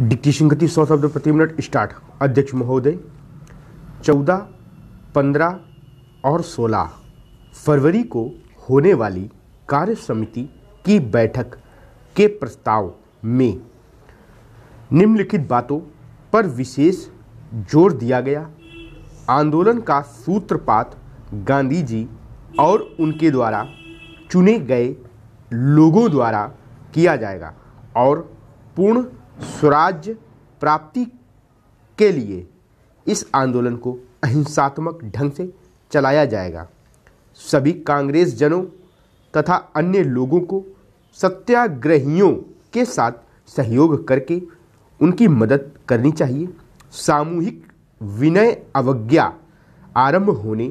dictation गति सौ शब्द प्रति मिनट स्टार्ट अध्यक्ष महोदय चौदह पंद्रह और सोलह फरवरी को होने वाली कार्य समिति की बैठक के प्रस्ताव में निम्नलिखित बातों पर विशेष जोर दिया गया आंदोलन का सूत्रपात गांधी जी और उनके द्वारा चुने गए लोगों द्वारा किया जाएगा और पूर्ण स्वराज्य प्राप्ति के लिए इस आंदोलन को अहिंसात्मक ढंग से चलाया जाएगा सभी कांग्रेस जनों तथा अन्य लोगों को सत्याग्रहियों के साथ सहयोग करके उनकी मदद करनी चाहिए सामूहिक विनय अवज्ञा आरंभ होने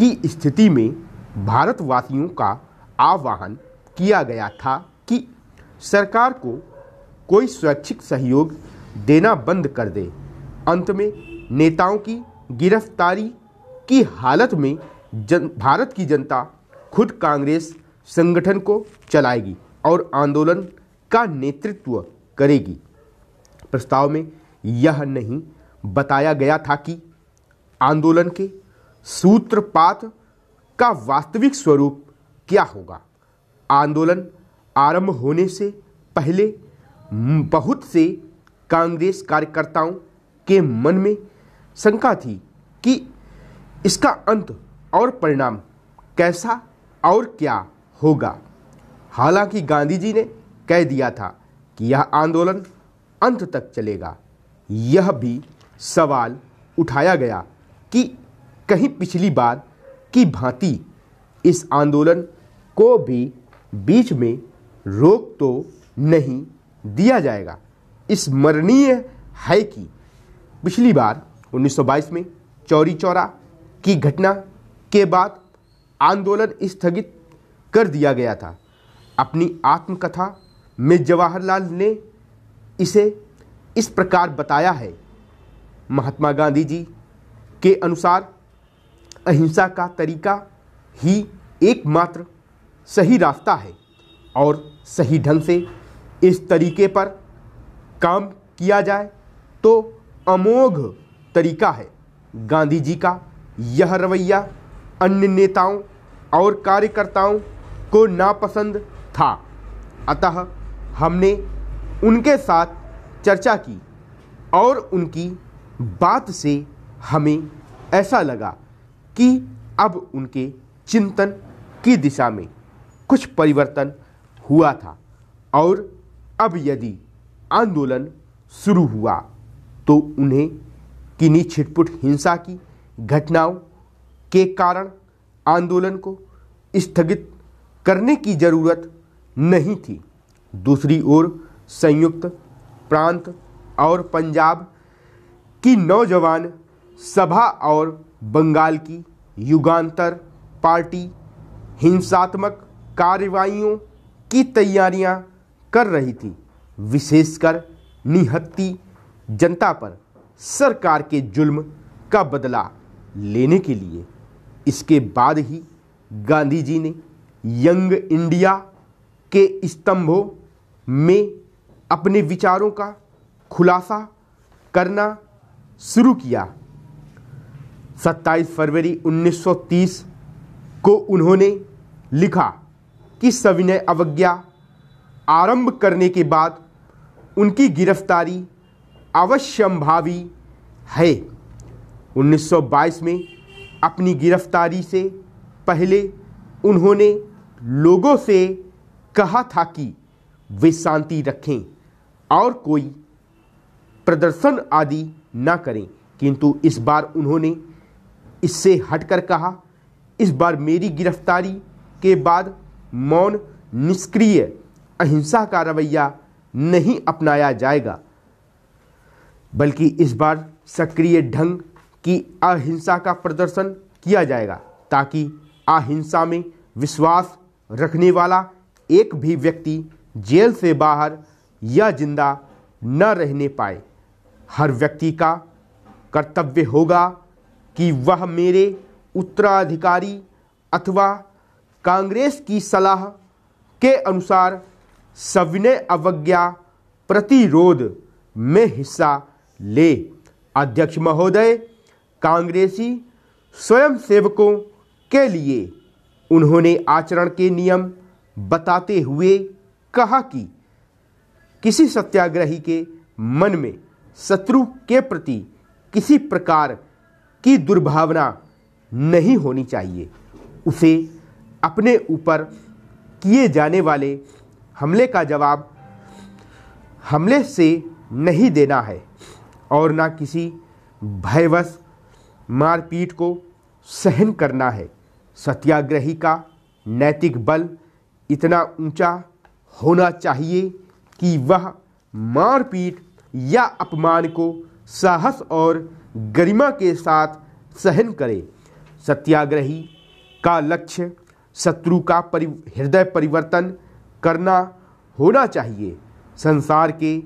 की स्थिति में भारतवासियों का आह्वान किया गया था कि सरकार को कोई स्वैच्छिक सहयोग देना बंद कर दे अंत में नेताओं की गिरफ्तारी की हालत में जन भारत की जनता खुद कांग्रेस संगठन को चलाएगी और आंदोलन का नेतृत्व करेगी प्रस्ताव में यह नहीं बताया गया था कि आंदोलन के सूत्रपात का वास्तविक स्वरूप क्या होगा आंदोलन आरंभ होने से पहले हम्म, बहुत से कांग्रेस कार्यकर्ताओं के मन में शंका थी कि इसका अंत और परिणाम कैसा और क्या होगा हालांकि गांधी जी ने कह दिया था कि यह आंदोलन अंत तक चलेगा यह भी सवाल उठाया गया कि कहीं पिछली बार की भांति इस आंदोलन को भी बीच में रोक तो नहीं दिया जाएगा स्मरणीय है कि पिछली बार 1922 में चौरी चौरा की घटना के बाद आंदोलन स्थगित कर दिया गया था अपनी आत्मकथा में जवाहरलाल ने इसे इस प्रकार बताया है महात्मा गांधी जी के अनुसार अहिंसा का तरीका ही एकमात्र सही रास्ता है और सही ढंग से इस तरीके पर काम किया जाए तो अमोघ तरीका है गांधी जी का यह रवैया अन्य नेताओं और कार्यकर्ताओं को नापसंद था अतः हमने उनके साथ चर्चा की और उनकी बात से हमें ऐसा लगा कि अब उनके चिंतन की दिशा में कुछ परिवर्तन हुआ था और अब यदि आंदोलन शुरू हुआ तो उन्हें किन्हीं छिटपुट हिंसा की घटनाओं के कारण आंदोलन को स्थगित करने की जरूरत नहीं थी दूसरी ओर संयुक्त प्रांत और पंजाब की नौजवान सभा और बंगाल की युगांतर पार्टी हिंसात्मक कार्रवाइयों की तैयारियां कर रही थी विशेषकर निहत्ती जनता पर सरकार के जुल्म का बदला लेने के लिए इसके बाद ही गांधी जी ने यंग इंडिया के स्तंभों में अपने विचारों का खुलासा करना शुरू किया 27 फरवरी 1930 को उन्होंने लिखा कि सविनय अवज्ञा आरंभ करने के बाद उनकी गिरफ्तारी अवश्यंभावी है 1922 में अपनी गिरफ्तारी से पहले उन्होंने लोगों से कहा था कि वे शांति रखें और कोई प्रदर्शन आदि ना करें किंतु इस बार उन्होंने इससे हटकर कहा इस बार मेरी गिरफ्तारी के बाद मौन निष्क्रिय अहिंसा का रवैया नहीं अपनाया जाएगा बल्कि इस बार सक्रिय ढंग की अहिंसा का प्रदर्शन किया जाएगा ताकि अहिंसा में विश्वास रखने वाला एक भी व्यक्ति जेल से बाहर या जिंदा न रहने पाए हर व्यक्ति का कर्तव्य होगा कि वह मेरे उत्तराधिकारी अथवा कांग्रेस की सलाह के अनुसार सविनय अवज्ञा प्रतिरोध में हिस्सा ले अध्यक्ष महोदय कांग्रेसी स्वयं सेवकों के लिए उन्होंने आचरण के नियम बताते हुए कहा कि किसी सत्याग्रही के मन में शत्रु के प्रति किसी प्रकार की दुर्भावना नहीं होनी चाहिए उसे अपने ऊपर किए जाने वाले हमले का जवाब हमले से नहीं देना है और ना किसी भयवश मारपीट को सहन करना है सत्याग्रही का नैतिक बल इतना ऊंचा होना चाहिए कि वह मारपीट या अपमान को साहस और गरिमा के साथ सहन करे सत्याग्रही का लक्ष्य शत्रु का परि हृदय परिवर्तन करना होना चाहिए संसार के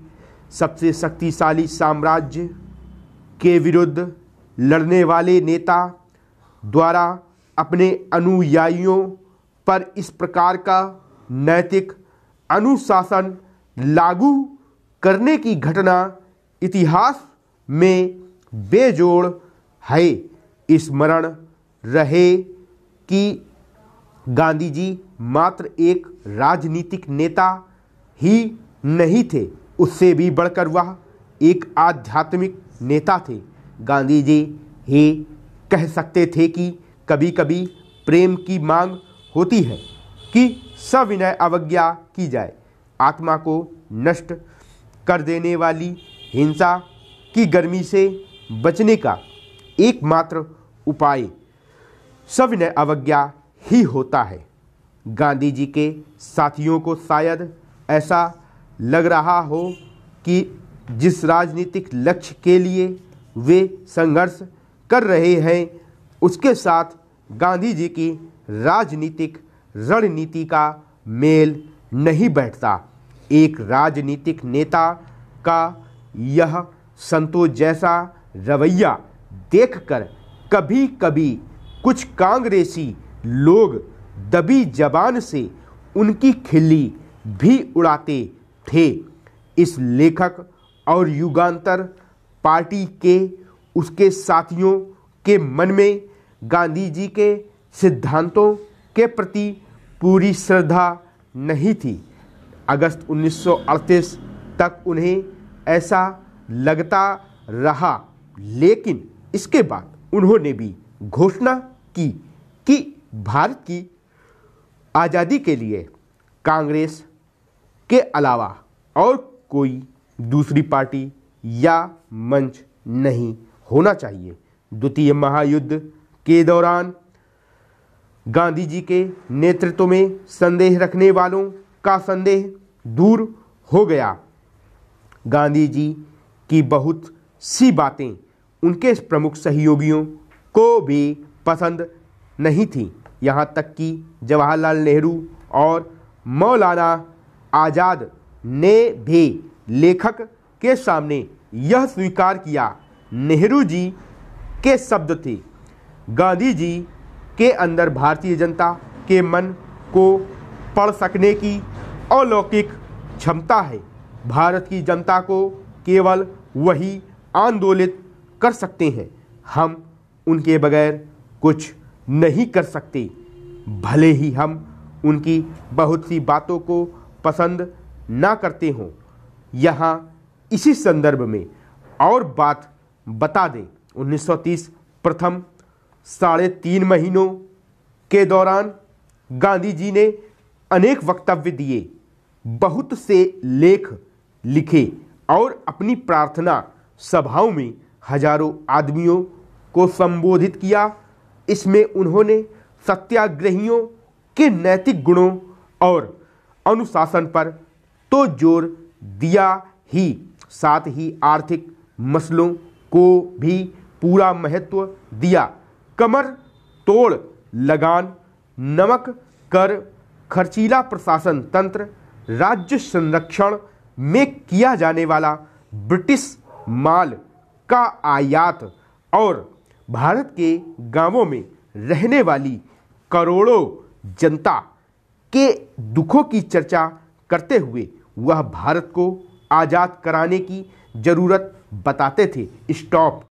सबसे शक्तिशाली साम्राज्य के विरुद्ध लड़ने वाले नेता द्वारा अपने अनुयायियों पर इस प्रकार का नैतिक अनुशासन लागू करने की घटना इतिहास में बेजोड़ है स्मरण रहे कि गांधी जी मात्र एक राजनीतिक नेता ही नहीं थे उससे भी बढ़कर वह एक आध्यात्मिक नेता थे गांधी जी ही कह सकते थे कि कभी कभी प्रेम की मांग होती है कि सविनय अवज्ञा की जाए आत्मा को नष्ट कर देने वाली हिंसा की गर्मी से बचने का एकमात्र उपाय सविनय अवज्ञा ही होता है गांधी जी के साथियों को शायद ऐसा लग रहा हो कि जिस राजनीतिक लक्ष्य के लिए वे संघर्ष कर रहे हैं उसके साथ गांधी जी की राजनीतिक रणनीति का मेल नहीं बैठता एक राजनीतिक नेता का यह संतोष जैसा रवैया देखकर कभी कभी कुछ कांग्रेसी लोग दबी जबान से उनकी खिल्ली भी उड़ाते थे इस लेखक और युगांतर पार्टी के उसके साथियों के मन में गांधी जी के सिद्धांतों के प्रति पूरी श्रद्धा नहीं थी अगस्त 1938 तक उन्हें ऐसा लगता रहा लेकिन इसके बाद उन्होंने भी घोषणा की कि भारत की आज़ादी के लिए कांग्रेस के अलावा और कोई दूसरी पार्टी या मंच नहीं होना चाहिए द्वितीय महायुद्ध के दौरान गांधी जी के नेतृत्व में संदेह रखने वालों का संदेह दूर हो गया गांधी जी की बहुत सी बातें उनके प्रमुख सहयोगियों को भी पसंद नहीं थी यहाँ तक कि जवाहरलाल नेहरू और मौलाना आज़ाद ने भी लेखक के सामने यह स्वीकार किया नेहरू जी के शब्द थे गांधी जी के अंदर भारतीय जनता के मन को पढ़ सकने की अलौकिक क्षमता है भारत की जनता को केवल वही आंदोलित कर सकते हैं हम उनके बगैर कुछ नहीं कर सकते भले ही हम उनकी बहुत सी बातों को पसंद ना करते हों यहाँ इसी संदर्भ में और बात बता दें 1930 प्रथम साढ़े तीन महीनों के दौरान गांधी जी ने अनेक वक्तव्य दिए बहुत से लेख लिखे और अपनी प्रार्थना सभाओं में हजारों आदमियों को संबोधित किया इसमें उन्होंने सत्याग्रहियों के नैतिक गुणों और अनुशासन पर तो जोर दिया ही साथ ही आर्थिक मसलों को भी पूरा महत्व दिया कमर तोड़ लगान नमक कर खर्चीला प्रशासन तंत्र राज्य संरक्षण में किया जाने वाला ब्रिटिश माल का आयात और भारत के गांवों में रहने वाली करोड़ों जनता के दुखों की चर्चा करते हुए वह भारत को आज़ाद कराने की ज़रूरत बताते थे स्टॉप